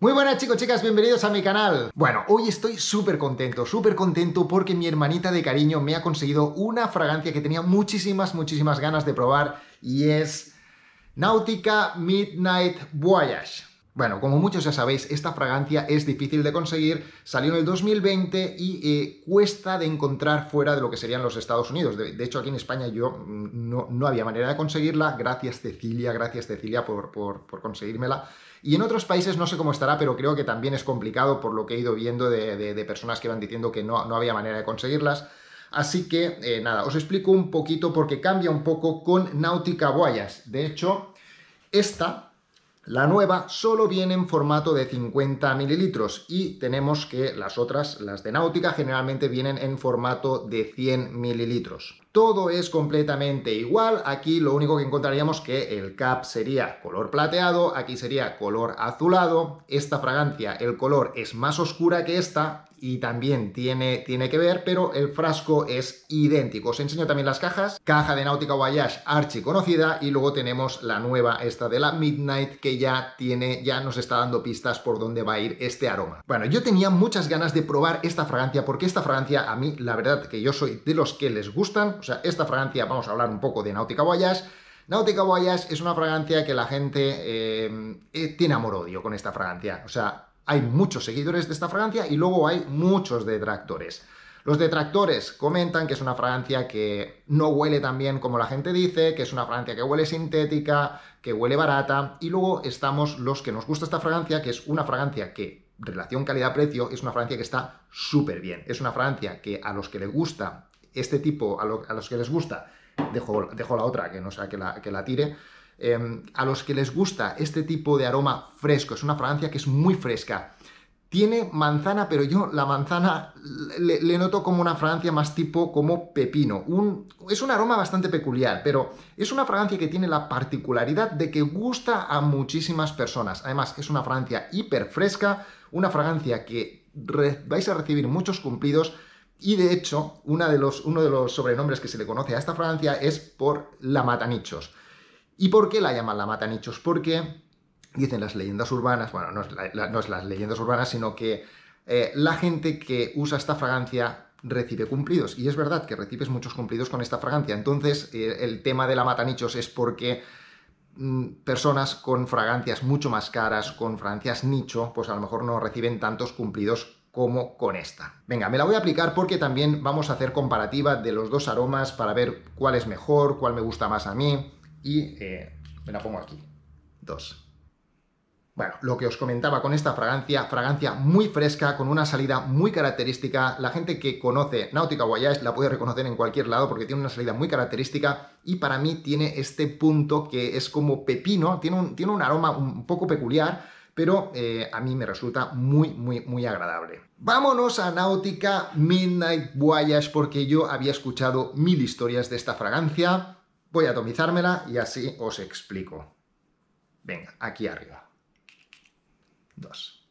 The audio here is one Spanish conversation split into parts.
Muy buenas chicos, chicas, bienvenidos a mi canal. Bueno, hoy estoy súper contento, súper contento porque mi hermanita de cariño me ha conseguido una fragancia que tenía muchísimas, muchísimas ganas de probar y es Nautica Midnight Voyage. Bueno, como muchos ya sabéis, esta fragancia es difícil de conseguir, salió en el 2020 y eh, cuesta de encontrar fuera de lo que serían los Estados Unidos. De, hecho, aquí en España yo mm, no, había manera de conseguirla. Gracias Cecilia, gracias Cecilia por, por, conseguírmela. Y en otros países no sé cómo estará, pero creo que también es complicado por lo que he ido viendo de, personas que van diciendo que no, no había manera de conseguirlas. Así que, eh, nada, os explico un poquito porque cambia un poco con Nautica Guayas. De hecho, esta la nueva solo viene en formato de 50 mililitros y tenemos que las otras, las de náutica, generalmente vienen en formato de 100 mililitros todo es completamente igual. Aquí lo único que encontraríamos que el cap sería color plateado, aquí sería color azulado. Esta fragancia, el color es más oscura que esta y también tiene, tiene que ver, pero el frasco es idéntico. Os enseño también las cajas. Caja de Náutica Voyage archi conocida y luego tenemos la nueva, esta de la Midnight, que ya tiene, ya nos está dando pistas por dónde va a ir este aroma. Bueno, yo tenía muchas ganas de probar esta fragancia porque esta fragancia a mí, la verdad, que yo soy de los que les gustan, sea, esta fragancia, vamos a hablar un poco de Nautica Guayas. Nautica Guayas es una fragancia que la gente eh, eh, tiene amor-odio con esta fragancia. O sea, hay muchos seguidores de esta fragancia y luego hay muchos detractores. Los detractores comentan que es una fragancia que no huele tan bien como la gente dice, que es una fragancia que huele sintética, que huele barata, y luego estamos los que nos gusta esta fragancia, que es una fragancia que, relación calidad-precio, es una fragancia que está súper bien. Es una fragancia que a los que les gusta este tipo, a, los que les gusta, dejo, dejo, la otra, que no sea que la, tire, em, a los que les gusta este tipo de aroma fresco, es una fragancia que es muy fresca, tiene manzana, pero yo la manzana le, noto como una fragancia más tipo como pepino. es un aroma bastante peculiar, pero es una fragancia que tiene la particularidad de que gusta a muchísimas personas. Además, es una fragancia hiper fresca, una fragancia que vais a recibir muchos cumplidos y de hecho, uno de los sobrenombres que se le conoce a esta fragancia es por la Matanichos. ¿Y por qué la llaman la Matanichos? Porque dicen las leyendas urbanas, bueno, no es, las leyendas urbanas, sino que eh, la gente que usa esta fragancia recibe cumplidos. Y es verdad que recibes muchos cumplidos con esta fragancia. Entonces, eh, el tema de la Matanichos es porque mm, personas con fragancias mucho más caras, con fragancias nicho, pues a lo mejor no reciben tantos cumplidos como con esta. Venga, me la voy a aplicar porque también vamos a hacer comparativa de los dos aromas para ver cuál es mejor, cuál me gusta más a mí y eh, me la pongo aquí. Dos. Bueno, lo que os comentaba con esta fragancia, fragancia muy fresca, con una salida muy característica. La gente que conoce Nautica Guayas la puede reconocer en cualquier lado porque tiene una salida muy característica y para mí tiene este punto que es como pepino, tiene tiene un aroma un poco peculiar, pero eh, a mí me resulta muy, muy, muy agradable. Vámonos a Náutica Midnight Voyage porque yo había escuchado mil historias de esta fragancia. Voy a atomizármela y así os explico. Venga, aquí arriba. Dos.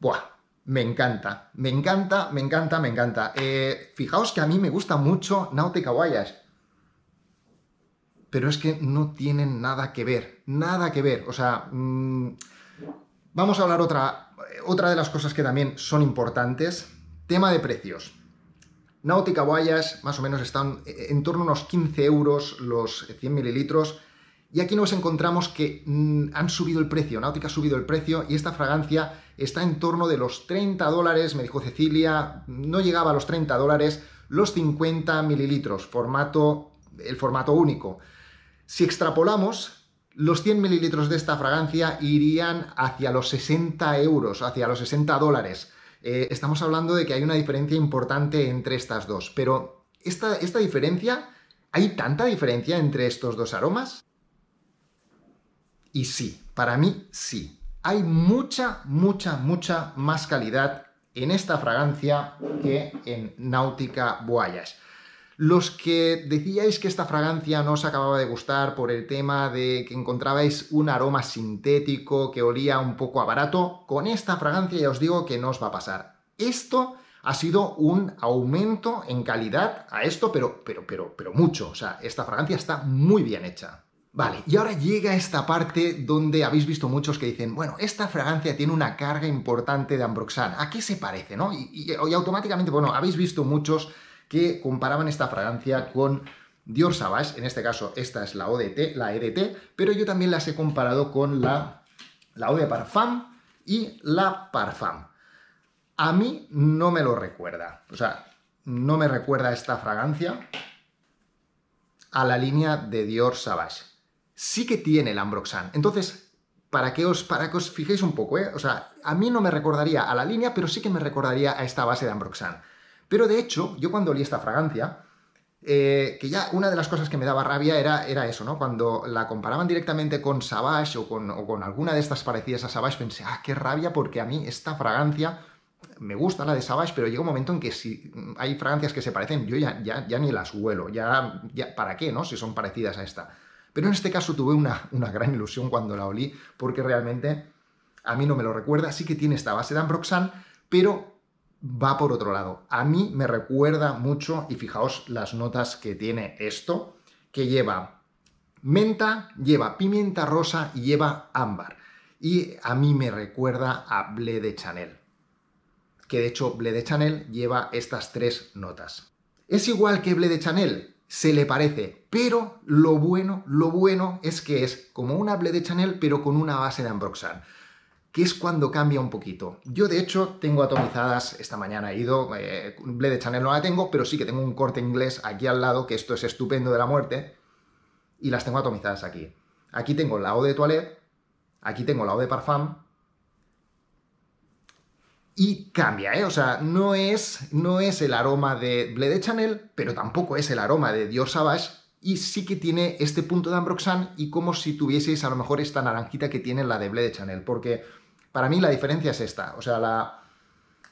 Buah, me encanta, me encanta, me encanta, me encanta. Eh, fijaos que a mí me gusta mucho Nautica Voyage. Pero es que no tienen nada que ver, nada que ver. O sea, mm, Vamos a hablar otra, otra de las cosas que también son importantes. Tema de precios. Nautica Guayas más o menos están e, e, en torno a unos 15 euros los 100 mililitros. Y aquí nos encontramos que mm, han subido el precio, Nautica ha subido el precio y esta fragancia está en torno de los 30 dólares, me dijo Cecilia, no llegaba a los 30 dólares, los 50 mililitros, formato, el formato único. Si extrapolamos, los 100 mililitros de esta fragancia irían hacia los 60 euros, hacia los 60 dólares. Eh, estamos hablando de que hay una diferencia importante entre estas dos, pero esta, diferencia, ¿hay tanta diferencia entre estos dos aromas? Y sí, para mí sí. Hay mucha, mucha, mucha más calidad en esta fragancia que en Náutica Voyage. Los que decíais que esta fragancia no os acababa de gustar por el tema de que encontrabais un aroma sintético que olía un poco a barato, con esta fragancia ya os digo que no os va a pasar. Esto ha sido un aumento en calidad a esto, pero, pero, pero, pero mucho. O sea, esta fragancia está muy bien hecha. Vale, y ahora llega esta parte donde habéis visto muchos que dicen, bueno, esta fragancia tiene una carga importante de ambroxana. ¿A qué se parece, no? Y, y automáticamente, bueno, habéis visto muchos que comparaban esta fragancia con Dior Savage, en este caso esta es la ODT, la EDT, pero yo también las he comparado con la, la de Parfum y la Parfum. A mí no me lo recuerda, o sea, no me recuerda esta fragancia a la línea de Dior Savage. Sí que tiene el Ambroxan, entonces para que os, para que os fijéis un poco, ¿eh? O sea, a mí no me recordaría a la línea, pero sí que me recordaría a esta base de Ambroxan. Pero de hecho, yo cuando olí esta fragancia, eh, que ya una de las cosas que me daba rabia era, era eso, ¿no? Cuando la comparaban directamente con Savage o con, alguna de estas parecidas a Savage, pensé, ah, qué rabia, porque a mí esta fragancia me gusta la de Savage, pero llega un momento en que si hay fragancias que se parecen, yo ya, ya, ya ni las huelo, ya, ya, ¿para qué, no? Si son parecidas a esta. Pero en este caso tuve una, una, gran ilusión cuando la olí, porque realmente a mí no me lo recuerda, sí que tiene esta base de Ambroxan, pero va por otro lado. A mí me recuerda mucho, y fijaos las notas que tiene esto, que lleva menta, lleva pimienta rosa y lleva ámbar. Y a mí me recuerda a Ble de Chanel, que de hecho Ble de Chanel lleva estas tres notas. Es igual que Ble de Chanel, se le parece, pero lo bueno, lo bueno es que es como una Ble de Chanel, pero con una base de Ambroxan que es cuando cambia un poquito. Yo, de hecho, tengo atomizadas, esta mañana he ido, eh, de Chanel no la tengo, pero sí que tengo un corte inglés aquí al lado, que esto es estupendo de la muerte, y las tengo atomizadas aquí. Aquí tengo la O de Toilette, aquí tengo la O de Parfum, y cambia, ¿eh? O sea, no es, no es el aroma de de Chanel, pero tampoco es el aroma de Dior Savage, y sí que tiene este punto de Ambroxan y como si tuvieseis a lo mejor esta naranjita que tiene la de de Chanel. porque para mí la diferencia es esta, o sea, la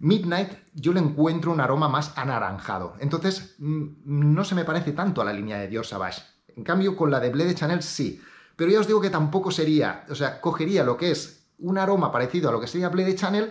Midnight yo le encuentro un aroma más anaranjado, entonces mm, no se me parece tanto a la línea de Dios Savage, en cambio con la de de Chanel sí, pero ya os digo que tampoco sería, o sea, cogería lo que es un aroma parecido a lo que sería de Chanel,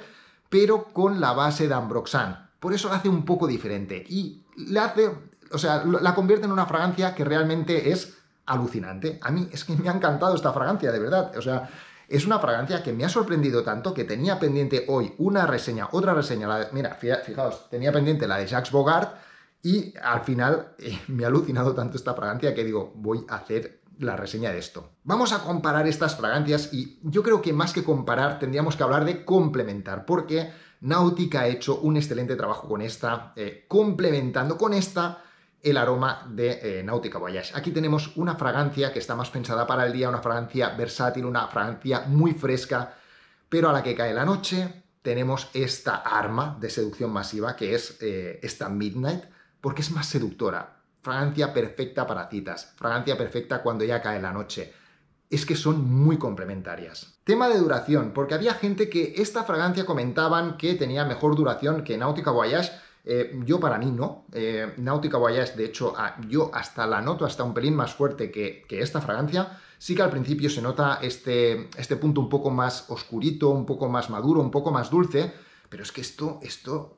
pero con la base de Ambroxan, por eso la hace un poco diferente y le hace o sea, la convierte en una fragancia que realmente es alucinante. A mí es que me ha encantado esta fragancia, de verdad. O sea, es una fragancia que me ha sorprendido tanto que tenía pendiente hoy una reseña, otra reseña. mira, fijaos, tenía pendiente la de Jacques Bogart y al final eh, me ha alucinado tanto esta fragancia que digo, voy a hacer la reseña de esto. Vamos a comparar estas fragancias y yo creo que más que comparar tendríamos que hablar de complementar porque Nautica ha hecho un excelente trabajo con esta, eh, complementando con esta el aroma de eh, Nautica Náutica Voyage. Aquí tenemos una fragancia que está más pensada para el día, una fragancia versátil, una fragancia muy fresca, pero a la que cae la noche tenemos esta arma de seducción masiva que es eh, esta Midnight, porque es más seductora. Fragancia perfecta para citas, fragancia perfecta cuando ya cae la noche es que son muy complementarias. Tema de duración, porque había gente que esta fragancia comentaban que tenía mejor duración que Nautica Voyage, eh, yo para mí no. Eh, Nautica Náutica de hecho, yo hasta la noto hasta un pelín más fuerte que, esta fragancia. Sí que al principio se nota este, este punto un poco más oscurito, un poco más maduro, un poco más dulce, pero es que esto, esto...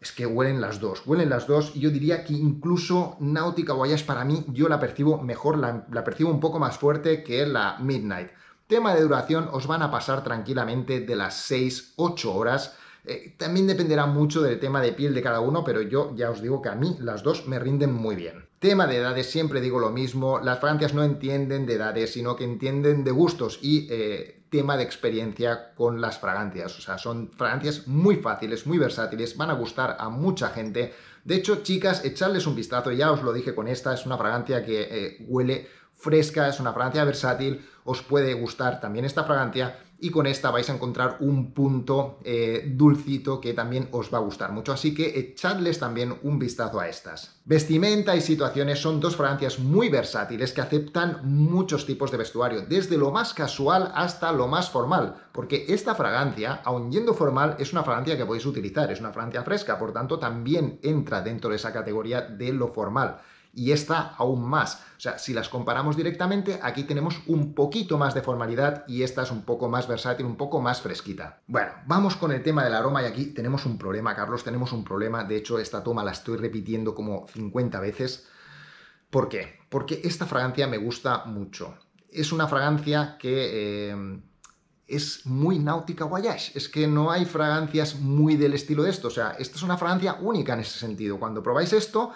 Es que huelen las dos, huelen las dos, y yo diría que incluso Nautica Guayas para mí, yo la percibo mejor, la, la percibo un poco más fuerte que la Midnight. Tema de duración, os van a pasar tranquilamente de las 6-8 horas, eh, también dependerá mucho del tema de piel de cada uno, pero yo ya os digo que a mí las dos me rinden muy bien. Tema de edades, siempre digo lo mismo, las fragancias no entienden de edades, sino que entienden de gustos y eh, tema de experiencia con las fragancias. O sea, son fragancias muy fáciles, muy versátiles, van a gustar a mucha gente. De hecho, chicas, echarles un vistazo, ya os lo dije con esta, es una fragancia que eh, huele fresca, es una fragancia versátil, os puede gustar también esta fragancia y con esta vais a encontrar un punto eh, dulcito que también os va a gustar mucho, así que echadles también un vistazo a estas. Vestimenta y situaciones son dos fragancias muy versátiles que aceptan muchos tipos de vestuario, desde lo más casual hasta lo más formal, porque esta fragancia, aun yendo formal, es una fragancia que podéis utilizar, es una fragancia fresca, por tanto también entra dentro de esa categoría de lo formal y esta aún más. O sea, si las comparamos directamente, aquí tenemos un poquito más de formalidad y esta es un poco más versátil, un poco más fresquita. Bueno, vamos con el tema del aroma y aquí tenemos un problema, Carlos, tenemos un problema. De hecho, esta toma la estoy repitiendo como 50 veces. ¿Por qué? Porque esta fragancia me gusta mucho. Es una fragancia que... Eh, es muy náutica guayash, es que no hay fragancias muy del estilo de esto, o sea, esta es una fragancia única en ese sentido. Cuando probáis esto,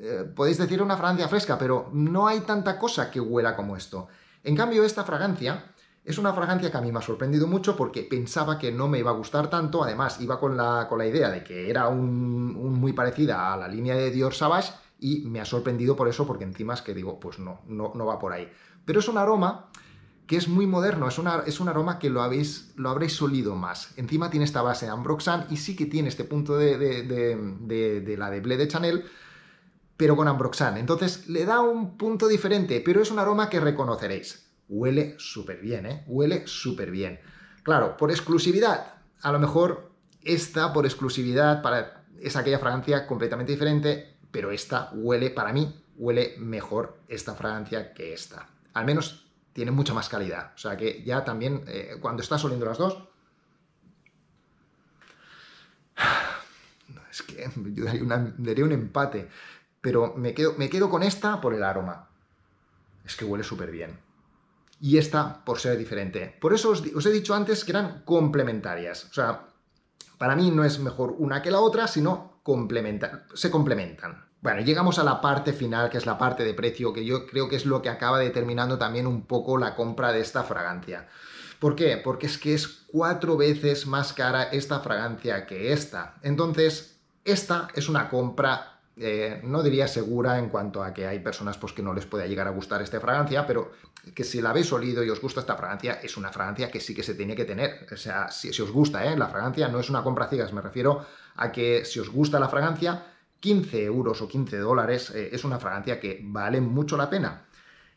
eh, podéis decir una fragancia fresca, pero no hay tanta cosa que huela como esto. En cambio, esta fragancia es una fragancia que a mí me ha sorprendido mucho porque pensaba que no me iba a gustar tanto, además iba con la, idea de que era un, muy parecida a la línea de Dior Savage y me ha sorprendido por eso, porque encima es que digo, pues no, no, va por ahí. Pero es un aroma que es muy moderno, es, un aroma que lo, habéis, lo habréis olido más. Encima tiene esta base de Ambroxan y sí que tiene este punto de, la de Ble de Chanel, pero con ambroxan. Entonces le da un punto diferente, pero es un aroma que reconoceréis. Huele súper bien, ¿eh? Huele súper bien. Claro, por exclusividad. A lo mejor esta, por exclusividad, para, es aquella fragancia completamente diferente, pero esta huele, para mí, huele mejor esta fragancia que esta. Al menos tiene mucha más calidad. O sea que ya también, eh, cuando estás oliendo las dos, es que yo daría, un empate pero me quedo, me quedo con esta por el aroma. Es que huele súper bien. Y esta por ser diferente. Por eso os, he dicho antes que eran complementarias. O sea, para mí no es mejor una que la otra, sino se complementan. Bueno, llegamos a la parte final, que es la parte de precio, que yo creo que es lo que acaba determinando también un poco la compra de esta fragancia. ¿Por qué? Porque es que es cuatro veces más cara esta fragancia que esta. Entonces, esta es una compra eh, no diría segura en cuanto a que hay personas pues, que no les pueda llegar a gustar esta fragancia, pero que si la habéis olido y os gusta esta fragancia, es una fragancia que sí que se tiene que tener. O sea, si, os gusta, ¿eh? la fragancia no es una compra ciegas, me refiero a que si os gusta la fragancia, 15 euros o 15 dólares eh, es una fragancia que vale mucho la pena.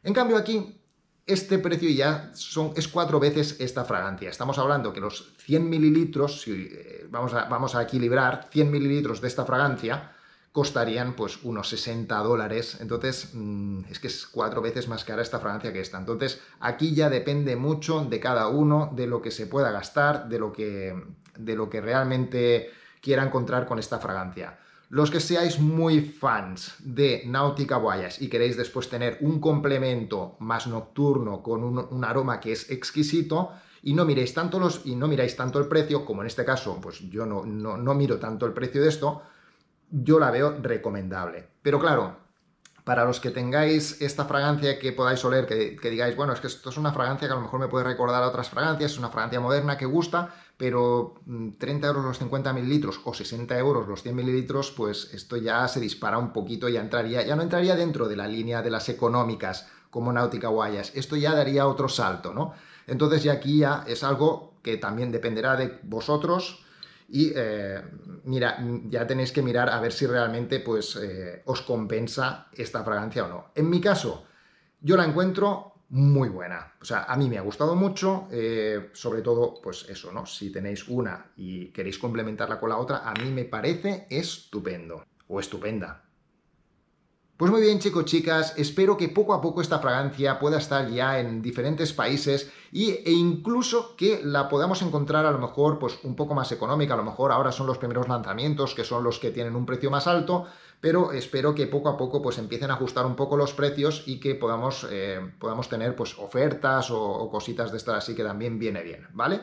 En cambio aquí, este precio ya son, es cuatro veces esta fragancia. Estamos hablando que los 100 mililitros, si, eh, vamos, vamos a equilibrar 100 mililitros de esta fragancia, costarían pues unos 60 dólares. Entonces, mm, es que es cuatro veces más cara esta fragancia que esta. Entonces, aquí ya depende mucho de cada uno, de lo que se pueda gastar, de lo que, de lo que realmente quiera encontrar con esta fragancia. Los que seáis muy fans de Nautica Guayas y queréis después tener un complemento más nocturno con un, aroma que es exquisito, y no miréis tanto los y no miráis tanto el precio, como en este caso, pues yo no, no miro tanto el precio de esto, yo la veo recomendable. Pero claro, para los que tengáis esta fragancia que podáis oler, que, digáis, bueno, es que esto es una fragancia que a lo mejor me puede recordar a otras fragancias, es una fragancia moderna que gusta, pero 30 mm, euros los 50 mililitros o 60 euros los 100 mililitros, pues esto ya se dispara un poquito, ya entraría, ya no entraría dentro de la línea de las económicas como Nautica Guayas, esto ya daría otro salto, ¿no? Entonces ya aquí ya es algo que también dependerá de vosotros, y eh, mira, ya tenéis que mirar a ver si realmente pues, eh, os compensa esta fragancia o no. En mi caso, yo la encuentro muy buena. O sea, a mí me ha gustado mucho, eh, sobre todo, pues eso, ¿no? Si tenéis una y queréis complementarla con la otra, a mí me parece estupendo o estupenda. Pues muy bien chicos, chicas, espero que poco a poco esta fragancia pueda estar ya en diferentes países y, e incluso que la podamos encontrar a lo mejor pues un poco más económica, a lo mejor ahora son los primeros lanzamientos que son los que tienen un precio más alto, pero espero que poco a poco pues empiecen a ajustar un poco los precios y que podamos, eh, podamos tener pues ofertas o, o cositas de estas así que también viene bien, ¿vale?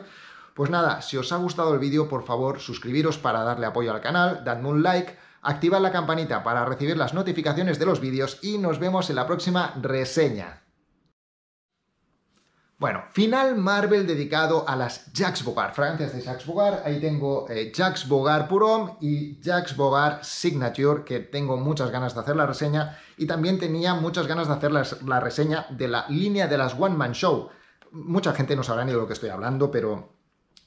Pues nada, si os ha gustado el vídeo, por favor, suscribiros para darle apoyo al canal, dadme un like, activa la campanita para recibir las notificaciones de los vídeos y nos vemos en la próxima reseña. Bueno, final Marvel dedicado a las Jacques Bogart, fragancias de Jacques Bogart. Ahí tengo eh, Bogar Bogart y Jacques Bogart Signature, que tengo muchas ganas de hacer la reseña. Y también tenía muchas ganas de hacer la reseña de la línea de las One Man Show. Mucha gente no sabrá ni de lo que estoy hablando, pero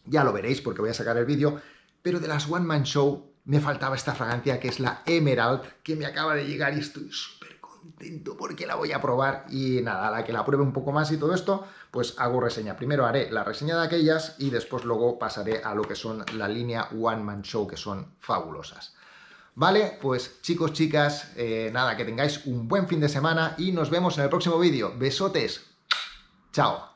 ya lo veréis porque voy a sacar el vídeo. Pero de las One Man Show me faltaba esta fragancia que es la Emerald, que me acaba de llegar y estoy súper contento porque la voy a probar y nada, a la que la pruebe un poco más y todo esto, pues hago reseña. Primero haré la reseña de aquellas y después luego pasaré a lo que son la línea One Man Show, que son fabulosas. Vale, pues chicos, chicas, eh, nada, que tengáis un buen fin de semana y nos vemos en el próximo vídeo. Besotes, chao.